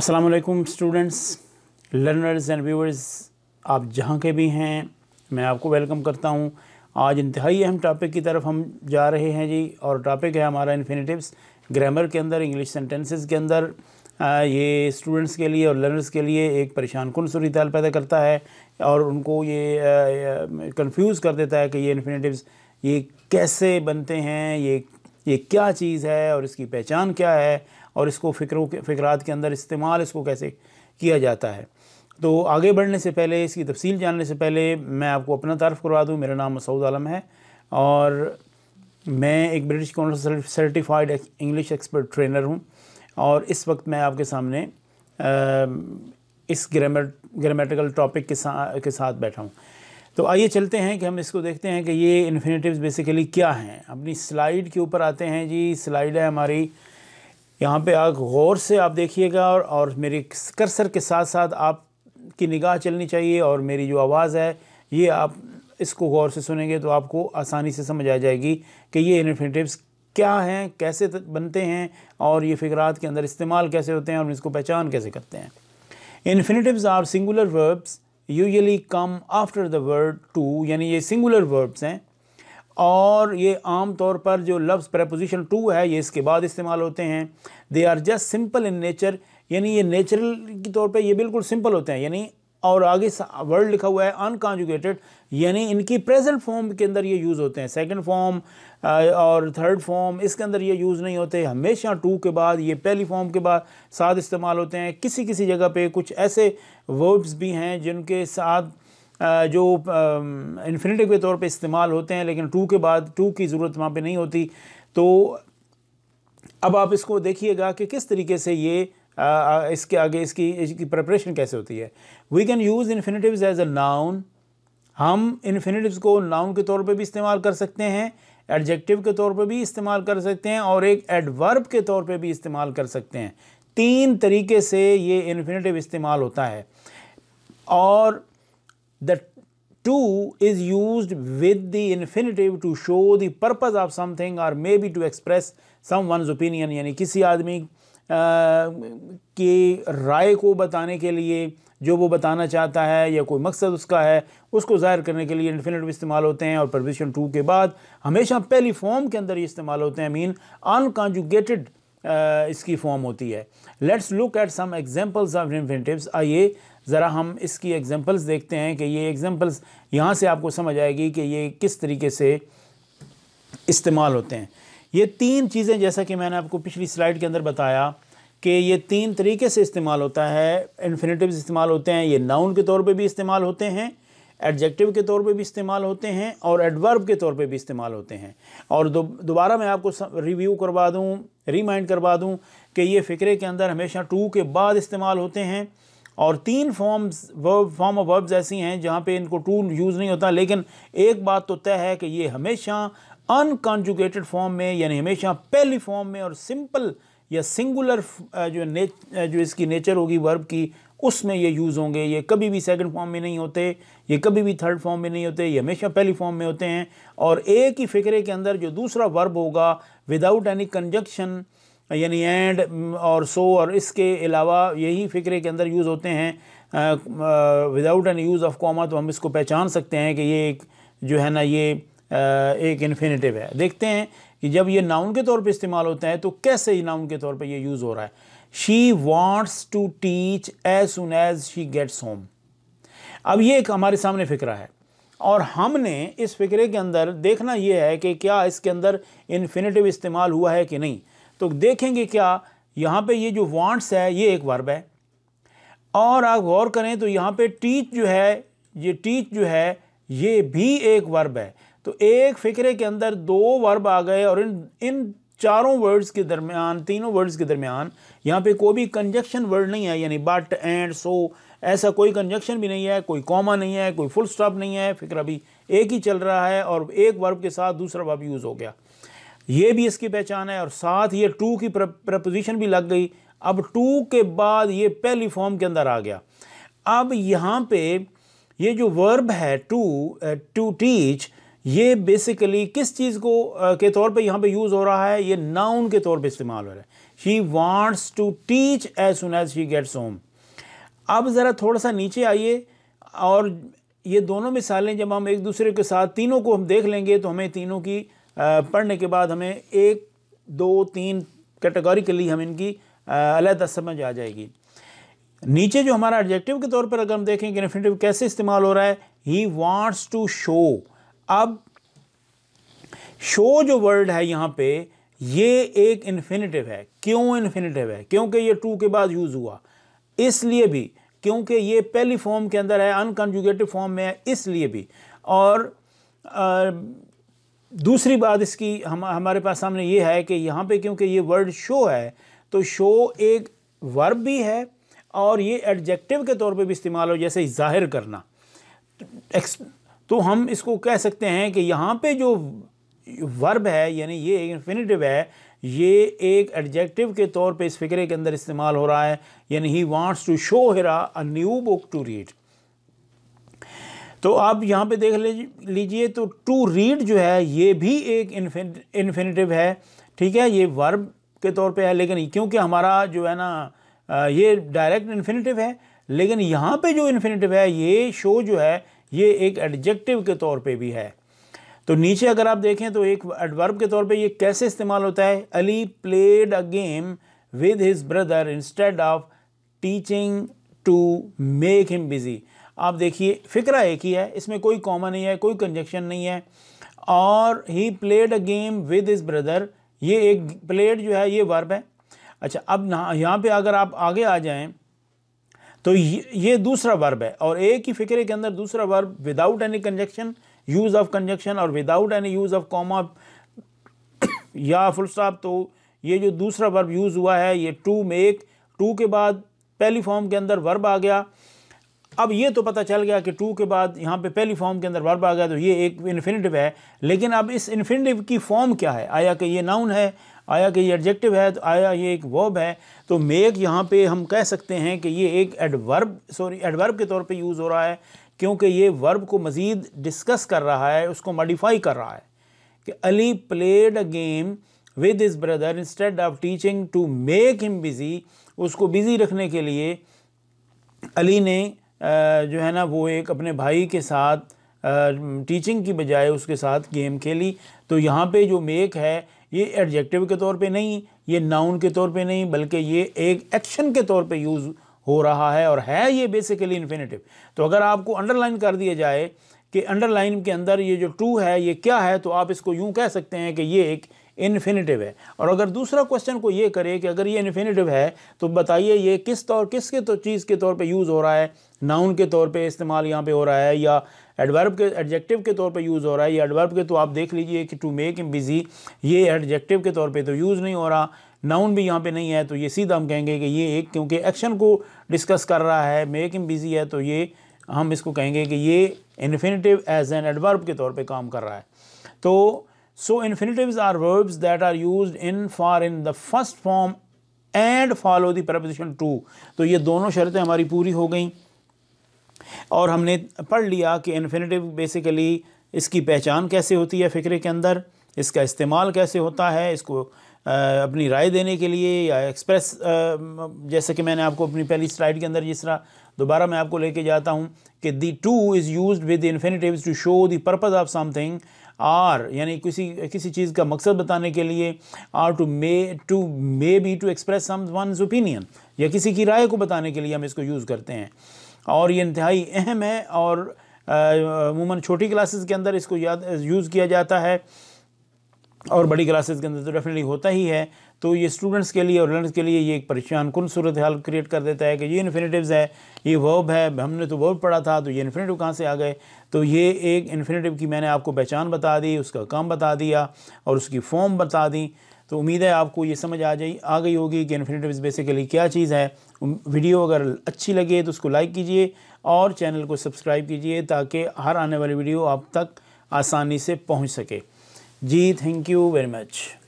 अस्सलाम वालेकुम students learners and viewers आप जहाँ के भी हैं मैं आपको वेलकम करता हूँ आज इंतहाई अहम टॉपिक की तरफ हम जा रहे हैं जी और टॉपिक है हमारा इन्फिनेटिव्स ग्रामर के अंदर इंग्लिश सेंटेंसेस के अंदर आ, ये स्टूडेंट्स के लिए और लर्नर्स के लिए एक परेशान कन सूरत पैदा करता है और उनको ये कन्फ्यूज़ कर देता है कि ये इन्फिनेटिव्स ये कैसे बनते हैं ये ये क्या चीज़ है और इसकी पहचान क्या है और इसको फ़िक्रों के फ़िक्रात के अंदर इस्तेमाल इसको कैसे किया जाता है तो आगे बढ़ने से पहले इसकी तफसील जानने से पहले मैं आपको अपना तारफ़ करवा दूँ मेरा नाम मसूद आलम है और मैं एक British Council certified English expert trainer हूँ और इस वक्त मैं आपके सामने इस ग्रामर ग्रामेटिकल टॉपिक के साथ के साथ बैठा हूँ तो आइए चलते हैं कि हम इसको देखते हैं कि ये इन्फिनेटिव बेसिकली क्या हैं अपनी स्लाइड के ऊपर आते हैं जी स्लाइड है हमारी यहाँ पे आप गौर से आप देखिएगा और, और मेरे कर्सर के साथ साथ आप की निगाह चलनी चाहिए और मेरी जो आवाज़ है ये आप इसको गौर से सुनेंगे तो आपको आसानी से समझ आ जाएगी कि ये इन्फिनेटिव्स क्या हैं कैसे बनते हैं और ये फ़िक्रात के अंदर इस्तेमाल कैसे होते हैं और इसको पहचान कैसे करते हैं infinitives are singular verbs usually come after the word to यानी ये सिंगुलर वर्ब्स हैं और ये आम तौर पर जो लफ्ज़ प्रपोजिशन टू है ये इसके बाद इस्तेमाल होते हैं they are just simple in nature यानी ये नेचुरल के तौर पे ये बिल्कुल सिंपल होते हैं यानी और आगे वर्ड लिखा हुआ है अनकॉन्जुगेटेड यानी इनकी प्रेजेंट फॉर्म के अंदर ये यूज़ होते हैं सेकंड फॉर्म uh, और थर्ड फॉर्म इसके अंदर ये यूज़ नहीं होते हमेशा टू के बाद ये पहली फॉर्म के बाद साथ इस्तेमाल होते हैं किसी किसी जगह पे कुछ ऐसे वर्ब्स भी हैं जिनके साथ जो इन्फिनेटिव के तौर पे इस्तेमाल होते हैं लेकिन टू के बाद टू की ज़रूरत वहाँ पे नहीं होती तो अब आप इसको देखिएगा कि किस तरीके से ये आ, इसके आगे इसकी इसकी प्रपरेशन कैसे होती है we can use infinitives as a noun हम इन्फिनेटिव्स को नाउन के तौर पर भी इस्तेमाल कर सकते हैं एडजेक्टिव के तौर पर भी इस्तेमाल कर सकते हैं और एक एडवर्ब के तौर पर भी इस्तेमाल कर सकते हैं तीन तरीके से ये इन्फिनेटिव इस्तेमाल होता है और the to is used with the infinitive to show the purpose of something or maybe to express someone's opinion यानी किसी आदमी की राय को बताने के लिए जो वो बताना चाहता है या कोई मकसद उसका है उसको ज़ाहिर करने के लिए इन्फिनेटिव इस्तेमाल होते हैं और प्रविशन टू के बाद हमेशा पहली फॉर्म के अंदर ये इस्तेमाल होते हैं मीन अनकॉन्जुगेटेड इसकी फॉर्म होती है let's look at some examples of infinitives आइए ज़रा हम इसकी एग्जांपल्स देखते हैं कि ये एग्ज़ाम्पल्स यहाँ से आपको समझ आएगी कि ये किस तरीके से इस्तेमाल होते हैं ये तीन चीज़ें जैसा कि मैंने आपको पिछली स्लाइड के अंदर बताया कि ये तीन तरीके से इस्तेमाल होता है इन्फिनेटिव इस्तेमाल होते हैं ये नाउन के तौर पर भी इस्तेमाल होते हैं एडजेक्टिव के तौर पे भी इस्तेमाल होते हैं और एडवर्ब के तौर पे भी इस्तेमाल होते हैं और दोबारा मैं आपको रिव्यू करवा दूँ रिमाइंड करवा दूँ कि ये फ़िक्रे के अंदर हमेशा टू के बाद इस्तेमाल होते हैं और तीन forms verb form of verbs ऐसी हैं जहाँ पे इनको टू यूज़ नहीं होता लेकिन एक बात तो तय है कि ये हमेशा अनकॉन्जुगेटेड फॉर्म में यानी हमेशा पहली फॉर्म में और सिंपल या सिंगुलर जो ने जो इसकी नेचर होगी वर्ब की उसमें ये यूज़ होंगे ये कभी भी सेकंड फॉर्म में नहीं होते ये कभी भी थर्ड फॉर्म में नहीं होते ये हमेशा पहली फॉर्म में होते हैं और एक ही फिक्रे के अंदर जो दूसरा वर्ब होगा विदाउट एनी कंजक्शन यानी एंड mm, और सो और इसके अलावा यही फ़िक्रे के अंदर यूज़ होते हैं without an use of comma तो हम इसको पहचान सकते हैं कि ये एक जो है ना ये एक इन्फिनेटिव है देखते हैं कि जब ये नाउन के तौर पे इस्तेमाल होता है तो कैसे नाउन के तौर पे ये यूज़ हो रहा है she wants to teach as soon as she gets home अब ये एक हमारे सामने फ़िक्रा है और हमने इस फ़िक्रे के अंदर देखना ये है कि क्या इसके अंदर इन्फिनेटिव इस्तेमाल हुआ है कि नहीं तो देखेंगे क्या यहाँ पे ये जो वांट्स है ये एक वर्ब है और आप गौर करें तो यहाँ पे टीच जो है ये टीच जो है ये भी एक वर्ब है तो एक फ़िक्रे के अंदर दो वर्ब आ गए और इन इन चारों वर्ड्स के दरमियान तीनों वर्ड्स के दरमियान यहाँ पे कोई भी कंजक्शन वर्ड नहीं है यानी बट एंड सो ऐसा कोई कंजक्शन भी नहीं है कोई कॉमा नहीं है कोई फुल स्टॉप नहीं है फिक्र अभी एक ही चल रहा है और एक वर्ब के साथ दूसरा वर्ब यूज़ हो गया ये भी इसकी पहचान है और साथ ये टू की प्रपोजिशन भी लग गई अब टू के बाद ये पहली फॉर्म के अंदर आ गया अब यहाँ पे ये जो वर्ब है टू टू टीच ये बेसिकली किस चीज़ को uh, के तौर पे यहाँ पे यूज़ हो रहा है ये नाउन के तौर पे इस्तेमाल हो रहा है she wants to teach as soon as she gets home अब ज़रा थोड़ा सा नीचे आइए और ये दोनों मिसालें जब हम एक दूसरे के साथ तीनों को हम देख लेंगे तो हमें तीनों की पढ़ने के बाद हमें एक दो तीन कैटेगोरिकली हम इनकी अलहदा समझ आ जाएगी नीचे जो हमारा एडजेक्टिव के तौर पर अगर हम देखें कि इन्फिनेटिव कैसे इस्तेमाल हो रहा है ही वांट्स टू शो अब शो जो वर्ड है यहाँ पे ये एक इन्फिनेटिव है क्यों इन्फिनेटिव है क्योंकि ये टू के बाद यूज़ हुआ इसलिए भी क्योंकि ये पहली फॉर्म के अंदर है अनकन्जुगेटिव फॉर्म में है इसलिए भी और आ, दूसरी बात इसकी हम हमारे पास सामने ये है कि यहाँ पे क्योंकि ये वर्ड शो है तो शो एक वर्ब भी है और ये एडजेक्टिव के तौर पे भी इस्तेमाल हो जैसे ज़ाहिर करना तो हम इसको कह सकते हैं कि यहाँ पे जो वर्ब है यानी ये इन्फिनिटिव है ये एक एडजेक्टिव के तौर पे इस फिक्रे के अंदर इस्तेमाल हो रहा है यानी he wants to show Hira a new book to read तो आप यहाँ पे देख लीजिए तो टू रीड जो है ये भी एक इन्फिनेटिव है ठीक है ये वर्ब के तौर पे है लेकिन क्योंकि हमारा जो है ना ये डायरेक्ट इन्फिनेटिव है लेकिन यहाँ पे जो इन्फिनेटिव है ये शो जो है ये एक एडजेक्टिव के तौर पे भी है तो नीचे अगर आप देखें तो एक एडवर्ब के तौर पे ये कैसे इस्तेमाल होता है Ali played a game with his brother instead of teaching to make him busy आप देखिए फिक्रा एक ही है इसमें कोई कॉमा नहीं है कोई कंजक्शन नहीं है और he played a game with his brother ये एक प्लेड जो है ये वर्ब है अच्छा अब यहाँ पे अगर आप आगे आ जाएं तो ये, ये दूसरा वर्ब है और एक ही फिक्रे के अंदर दूसरा verb without any conjunction use of conjunction और without any use of comma या फुल स्टॉप तो ये जो दूसरा वर्ब यूज़ हुआ है ये टू मेक टू के बाद पहली फॉर्म के अंदर वर्ब आ गया अब ये तो पता चल गया कि टू के बाद यहाँ पे पहली फॉर्म के अंदर वर्ब आ गया तो ये एक इन्फिनेटिव है लेकिन अब इस इन्फिनेटिव की फॉर्म क्या है आया कि ये नाउन है आया कि ये एडजेक्टिव है तो आया ये एक वर्ब है तो मेक यहाँ पे हम कह सकते हैं कि ये एक एडवर्ब सॉरी एडवर्ब के तौर पे यूज़ हो रहा है क्योंकि ये वर्ब को मज़ीद डिस्कस कर रहा है उसको मॉडिफाई कर रहा है कि Ali played a game with his brother instead of teaching to make him busy उसको बिज़ी रखने के लिए अली ने जो है ना वो एक अपने भाई के साथ टीचिंग की बजाय उसके साथ गेम खेली तो यहाँ पे जो मेक है ये एडजेक्टिव के तौर पे नहीं ये नाउन के तौर पे नहीं बल्कि ये एक एक्शन के तौर पे यूज़ हो रहा है और है ये बेसिकली इन्फिनेटिव तो अगर आपको अंडरलाइन कर दिया जाए कि अंडरलाइन के अंदर ये जो टू है ये क्या है तो आप इसको यूँ कह सकते हैं कि ये एक इन्फिनेटिव है और अगर दूसरा क्वेश्चन को ये करे कि अगर ये इन्फिनेटिव है तो बताइए ये किस तौर किस तो चीज़ के तौर पे यूज़ हो रहा है नाउन के तौर पे इस्तेमाल यहाँ पे हो रहा है या एडवर्ब के एडजेक्टिव के तौर पे यूज़ हो रहा है या एडवर्ब के तो आप देख लीजिए कि टू मेक इम बिज़ी ये एडजेक्टिव के तौर पर तो यूज़ नहीं हो रहा नाउन भी यहाँ पर नहीं है तो ये सीधा हम कहेंगे कि ये एक क्योंकि एक्शन को डिस्कस कर रहा है मेक इम बिज़ी है तो ये हम इसको कहेंगे कि ये इन्फिनेटिव एज एन एडवर्ब के तौर पर काम कर रहा है तो so infinitives are verbs that are used in for in the first form and follow the preposition to तो ये दोनों शर्तें हमारी पूरी हो गई और हमने पढ़ लिया कि इन्फिनेटिव बेसिकली इसकी पहचान कैसे होती है फ़िक्रे के अंदर इसका इस्तेमाल कैसे होता है इसको अपनी राय देने के लिए या एक्सप्रेस जैसे कि मैंने आपको अपनी पहली स्लाइड के अंदर जिस तरह दोबारा मैं आपको लेके जाता हूँ कि the to is used with infinitive to show the purpose of something or यानी किसी किसी चीज़ का मकसद बताने के लिए or to may to may be to express someone's opinion या किसी की राय को बताने के लिए हम इसको यूज़ करते हैं और ये इंतहाई अहम है और अमूमन छोटी क्लासेस के अंदर इसको याद यूज़ किया जाता है और बड़ी क्लासेस के अंदर तो डेफिनेटली होता ही है तो ये स्टूडेंट्स के लिए और लर्नर्स के लिए ये एक परेशान कन सूरत हाल क्रिएट कर देता है कि ये इन्फिनेटिव है ये वर्ब है हमने तो वर्ब पढ़ा था तो ये इन्फिनेटिव कहाँ से आ गए तो ये एक इन्फिनेटिव की मैंने आपको पहचान बता दी उसका काम बता दिया और उसकी फॉर्म बता दी तो उम्मीद है आपको ये समझ आ जाए आ गई होगी कि इन्फिनेटिव बेसिकली क्या चीज़ है वीडियो अगर अच्छी लगे तो उसको लाइक कीजिए और चैनल को सब्सक्राइब कीजिए ताकि हर आने वाली वीडियो आप तक आसानी से पहुँच सके जी थैंक यू वेरी मच